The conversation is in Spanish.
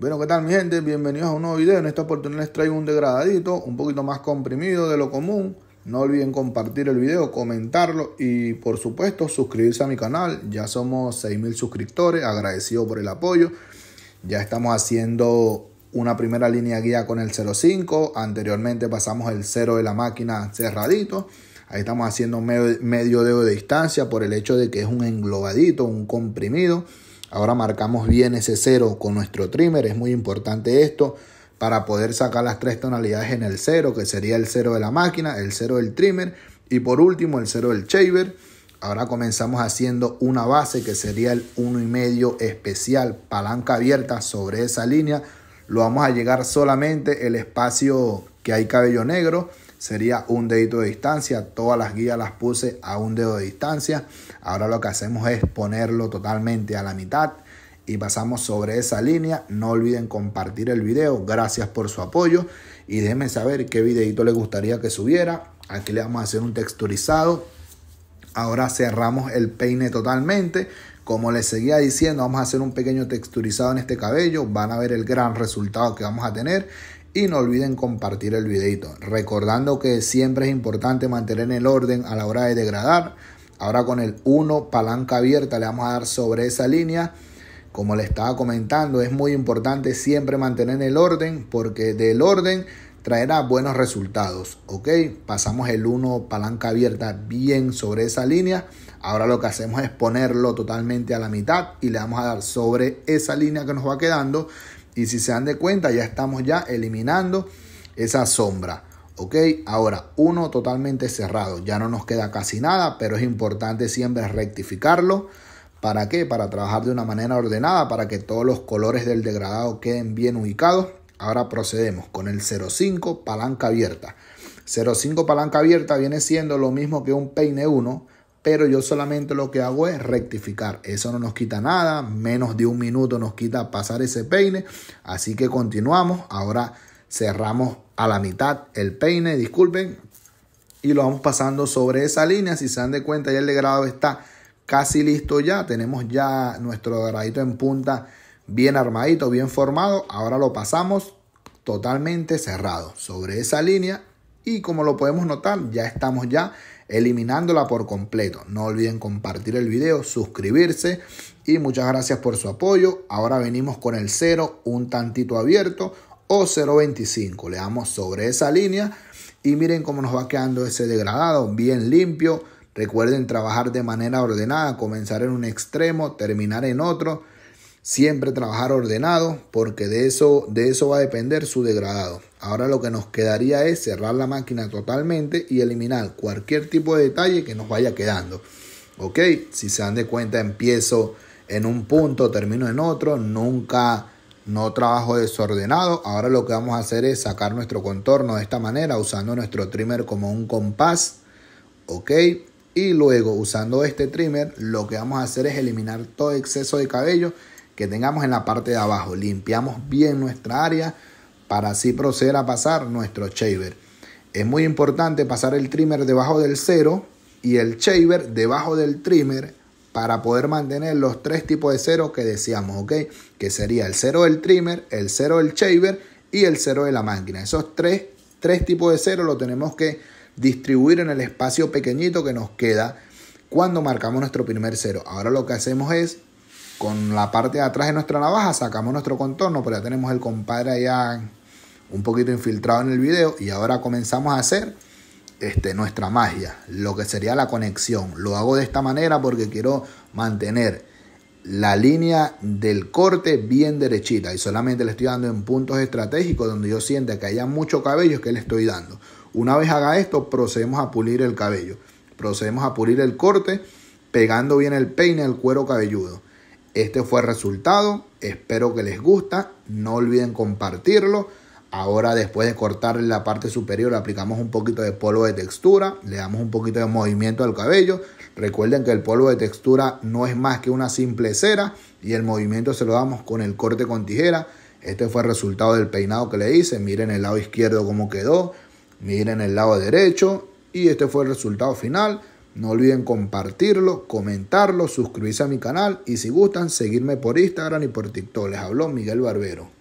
Bueno, ¿qué tal mi gente? Bienvenidos a un nuevo video. En esta oportunidad les traigo un degradadito, un poquito más comprimido de lo común. No olviden compartir el video, comentarlo y por supuesto suscribirse a mi canal. Ya somos 6.000 suscriptores, agradecido por el apoyo. Ya estamos haciendo una primera línea guía con el 05. Anteriormente pasamos el 0 de la máquina cerradito. Ahí estamos haciendo medio dedo de distancia por el hecho de que es un englobadito, un comprimido. Ahora marcamos bien ese cero con nuestro trimmer, es muy importante esto para poder sacar las tres tonalidades en el cero, que sería el cero de la máquina, el cero del trimmer y por último el cero del shaver. Ahora comenzamos haciendo una base que sería el 1,5 especial, palanca abierta sobre esa línea. Lo vamos a llegar solamente el espacio que hay cabello negro sería un dedito de distancia. Todas las guías las puse a un dedo de distancia. Ahora lo que hacemos es ponerlo totalmente a la mitad y pasamos sobre esa línea. No olviden compartir el video. Gracias por su apoyo y déjenme saber qué videito le gustaría que subiera. Aquí le vamos a hacer un texturizado. Ahora cerramos el peine totalmente. Como les seguía diciendo, vamos a hacer un pequeño texturizado en este cabello. Van a ver el gran resultado que vamos a tener. Y no olviden compartir el videito, recordando que siempre es importante mantener el orden a la hora de degradar. Ahora con el 1 palanca abierta le vamos a dar sobre esa línea. Como le estaba comentando, es muy importante siempre mantener el orden porque del orden traerá buenos resultados. Ok, pasamos el 1 palanca abierta bien sobre esa línea. Ahora lo que hacemos es ponerlo totalmente a la mitad y le vamos a dar sobre esa línea que nos va quedando y si se dan de cuenta, ya estamos ya eliminando esa sombra. ¿Ok? Ahora, uno totalmente cerrado. Ya no nos queda casi nada, pero es importante siempre rectificarlo. ¿Para qué? Para trabajar de una manera ordenada, para que todos los colores del degradado queden bien ubicados. Ahora procedemos con el 05 palanca abierta. 05 palanca abierta viene siendo lo mismo que un peine 1 pero yo solamente lo que hago es rectificar. Eso no nos quita nada, menos de un minuto nos quita pasar ese peine, así que continuamos. Ahora cerramos a la mitad el peine, disculpen, y lo vamos pasando sobre esa línea. Si se dan de cuenta, ya el degrado está casi listo ya. Tenemos ya nuestro degradito en punta bien armadito, bien formado. Ahora lo pasamos totalmente cerrado sobre esa línea y como lo podemos notar, ya estamos ya eliminándola por completo. No olviden compartir el video, suscribirse y muchas gracias por su apoyo. Ahora venimos con el 0, un tantito abierto o 0.25. Le damos sobre esa línea y miren cómo nos va quedando ese degradado, bien limpio. Recuerden trabajar de manera ordenada, comenzar en un extremo, terminar en otro Siempre trabajar ordenado porque de eso, de eso va a depender su degradado. Ahora lo que nos quedaría es cerrar la máquina totalmente y eliminar cualquier tipo de detalle que nos vaya quedando. Ok, si se dan de cuenta empiezo en un punto, termino en otro, nunca no trabajo desordenado. Ahora lo que vamos a hacer es sacar nuestro contorno de esta manera usando nuestro trimmer como un compás. Ok, y luego usando este trimmer lo que vamos a hacer es eliminar todo exceso de cabello que tengamos en la parte de abajo. Limpiamos bien nuestra área para así proceder a pasar nuestro shaver. Es muy importante pasar el trimmer debajo del cero y el shaver debajo del trimmer para poder mantener los tres tipos de ceros que decíamos ¿ok? Que sería el cero del trimmer, el cero del shaver y el cero de la máquina. Esos tres, tres tipos de cero lo tenemos que distribuir en el espacio pequeñito que nos queda cuando marcamos nuestro primer cero. Ahora lo que hacemos es con la parte de atrás de nuestra navaja sacamos nuestro contorno, pero ya tenemos el compadre allá un poquito infiltrado en el video y ahora comenzamos a hacer este, nuestra magia, lo que sería la conexión. Lo hago de esta manera porque quiero mantener la línea del corte bien derechita y solamente le estoy dando en puntos estratégicos donde yo sienta que haya mucho cabello que le estoy dando. Una vez haga esto, procedemos a pulir el cabello. Procedemos a pulir el corte pegando bien el peine al cuero cabelludo. Este fue el resultado, espero que les gusta, no olviden compartirlo. Ahora después de cortar la parte superior aplicamos un poquito de polvo de textura, le damos un poquito de movimiento al cabello. Recuerden que el polvo de textura no es más que una simple cera y el movimiento se lo damos con el corte con tijera. Este fue el resultado del peinado que le hice. Miren el lado izquierdo cómo quedó, miren el lado derecho y este fue el resultado final. No olviden compartirlo, comentarlo, suscribirse a mi canal y si gustan seguirme por Instagram y por TikTok. Les habló Miguel Barbero.